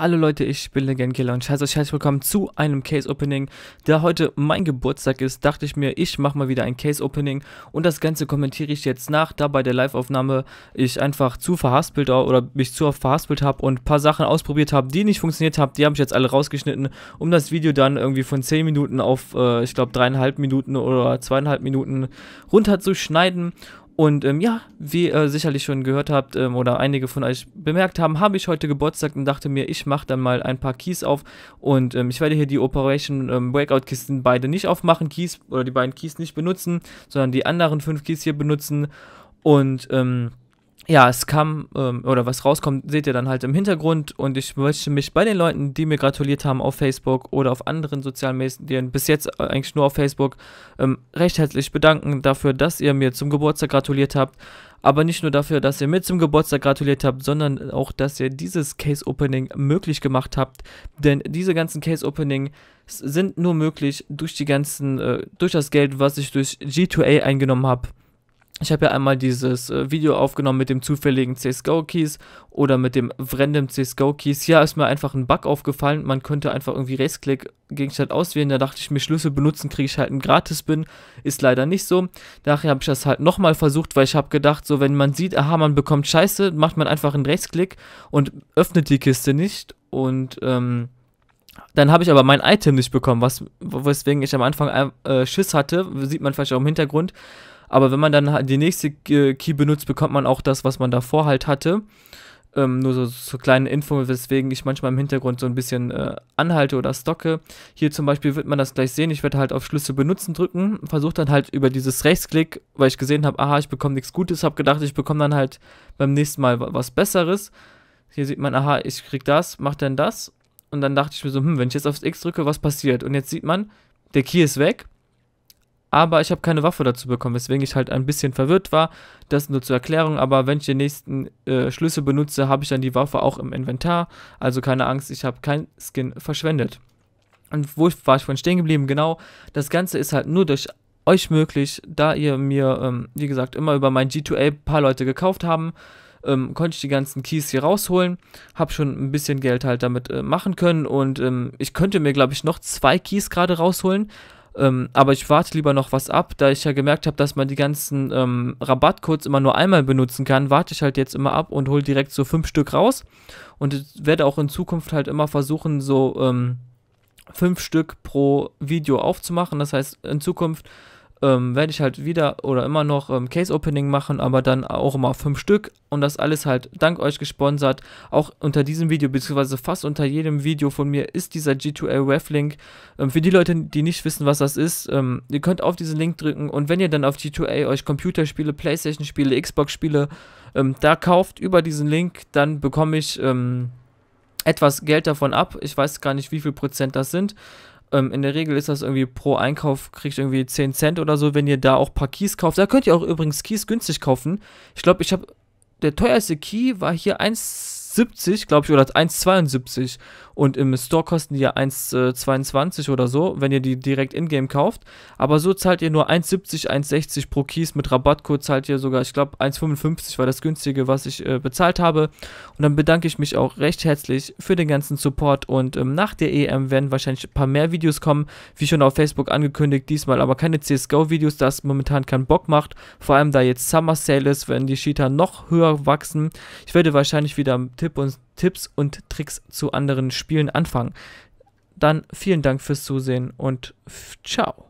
Hallo Leute, ich bin Legendkiller und heiße euch herzlich willkommen zu einem Case Opening. Da heute mein Geburtstag ist, dachte ich mir, ich mache mal wieder ein Case Opening und das Ganze kommentiere ich jetzt nach, da bei der Live-Aufnahme ich einfach zu verhaspelt oder mich zu oft verhaspelt habe und ein paar Sachen ausprobiert habe, die nicht funktioniert haben, die habe ich jetzt alle rausgeschnitten, um das Video dann irgendwie von 10 Minuten auf, äh, ich glaube, dreieinhalb Minuten oder zweieinhalb Minuten runter zu schneiden und ähm, ja, wie ihr äh, sicherlich schon gehört habt ähm, oder einige von euch bemerkt haben, habe ich heute Geburtstag und dachte mir, ich mache dann mal ein paar Keys auf. Und ähm, ich werde hier die Operation ähm, Breakout-Kisten beide nicht aufmachen, Keys oder die beiden Keys nicht benutzen, sondern die anderen fünf Keys hier benutzen. Und ähm, ja, es kam, ähm, oder was rauskommt, seht ihr dann halt im Hintergrund. Und ich möchte mich bei den Leuten, die mir gratuliert haben auf Facebook oder auf anderen sozialen Medien, bis jetzt eigentlich nur auf Facebook, ähm, recht herzlich bedanken dafür, dass ihr mir zum Geburtstag gratuliert habt. Aber nicht nur dafür, dass ihr mir zum Geburtstag gratuliert habt, sondern auch, dass ihr dieses Case Opening möglich gemacht habt. Denn diese ganzen Case Opening sind nur möglich durch die ganzen, äh, durch das Geld, was ich durch G2A eingenommen habe ich habe ja einmal dieses äh, Video aufgenommen mit dem zufälligen CSGO-Keys oder mit dem random CSGO-Keys. Hier ist mir einfach ein Bug aufgefallen. Man könnte einfach irgendwie Rechtsklick Gegenstand auswählen. Da dachte ich mir, Schlüssel benutzen, kriege ich halt einen Gratis-Bin. Ist leider nicht so. Daher habe ich das halt nochmal versucht, weil ich habe gedacht, so wenn man sieht, aha, man bekommt Scheiße, macht man einfach einen Rechtsklick und öffnet die Kiste nicht. Und, ähm... Dann habe ich aber mein Item nicht bekommen, was, weswegen ich am Anfang äh, Schiss hatte, sieht man vielleicht auch im Hintergrund, aber wenn man dann die nächste Key benutzt, bekommt man auch das, was man davor halt hatte. Ähm, nur so zur so kleinen Info, weswegen ich manchmal im Hintergrund so ein bisschen äh, anhalte oder stocke. Hier zum Beispiel wird man das gleich sehen. Ich werde halt auf Schlüssel benutzen drücken, versuche dann halt über dieses Rechtsklick, weil ich gesehen habe, aha, ich bekomme nichts Gutes, habe gedacht, ich bekomme dann halt beim nächsten Mal was Besseres. Hier sieht man, aha, ich krieg das, mach dann das. Und dann dachte ich mir so, hm, wenn ich jetzt aufs X drücke, was passiert? Und jetzt sieht man, der Key ist weg aber ich habe keine Waffe dazu bekommen, weswegen ich halt ein bisschen verwirrt war. Das nur zur Erklärung, aber wenn ich den nächsten äh, Schlüssel benutze, habe ich dann die Waffe auch im Inventar. Also keine Angst, ich habe kein Skin verschwendet. Und wo war ich von stehen geblieben? Genau, das Ganze ist halt nur durch euch möglich, da ihr mir, ähm, wie gesagt, immer über mein G2A ein paar Leute gekauft haben. Ähm, konnte ich die ganzen Keys hier rausholen, habe schon ein bisschen Geld halt damit äh, machen können und ähm, ich könnte mir, glaube ich, noch zwei Keys gerade rausholen, ähm, aber ich warte lieber noch was ab, da ich ja gemerkt habe, dass man die ganzen ähm, Rabattcodes immer nur einmal benutzen kann, warte ich halt jetzt immer ab und hole direkt so fünf Stück raus und werde auch in Zukunft halt immer versuchen, so ähm, fünf Stück pro Video aufzumachen. Das heißt, in Zukunft ähm, werde ich halt wieder oder immer noch ähm, Case Opening machen, aber dann auch immer fünf Stück und das alles halt dank euch gesponsert. Auch unter diesem Video, beziehungsweise fast unter jedem Video von mir ist dieser G2L Web-Link. Ähm, für die Leute, die nicht wissen, was das ist, ähm, ihr könnt auf diesen Link drücken und wenn ihr dann auf G2A euch Computerspiele, Playstation-Spiele, Xbox-Spiele ähm, da kauft über diesen Link, dann bekomme ich ähm, etwas Geld davon ab. Ich weiß gar nicht, wie viel Prozent das sind. Ähm, in der Regel ist das irgendwie pro Einkauf kriegt ihr irgendwie 10 Cent oder so, wenn ihr da auch ein paar Keys kauft. Da könnt ihr auch übrigens Keys günstig kaufen. Ich glaube, ich habe der teuerste Key war hier 1 1,70, glaube ich, oder 1,72. Und im Store kosten die ja 1,22 oder so, wenn ihr die direkt in-game kauft. Aber so zahlt ihr nur 1,70, 1,60 pro Keys. Mit Rabattcode zahlt ihr sogar, ich glaube, 1,55 war das günstige, was ich äh, bezahlt habe. Und dann bedanke ich mich auch recht herzlich für den ganzen Support. Und ähm, nach der EM werden wahrscheinlich ein paar mehr Videos kommen, wie schon auf Facebook angekündigt. Diesmal aber keine CSGO-Videos, da es momentan keinen Bock macht. Vor allem da jetzt Summer Sale ist, werden die Cheater noch höher wachsen. Ich werde wahrscheinlich wieder Tipps Tipp und, Tipps und Tricks zu anderen Spielen anfangen. Dann vielen Dank fürs Zusehen und ciao.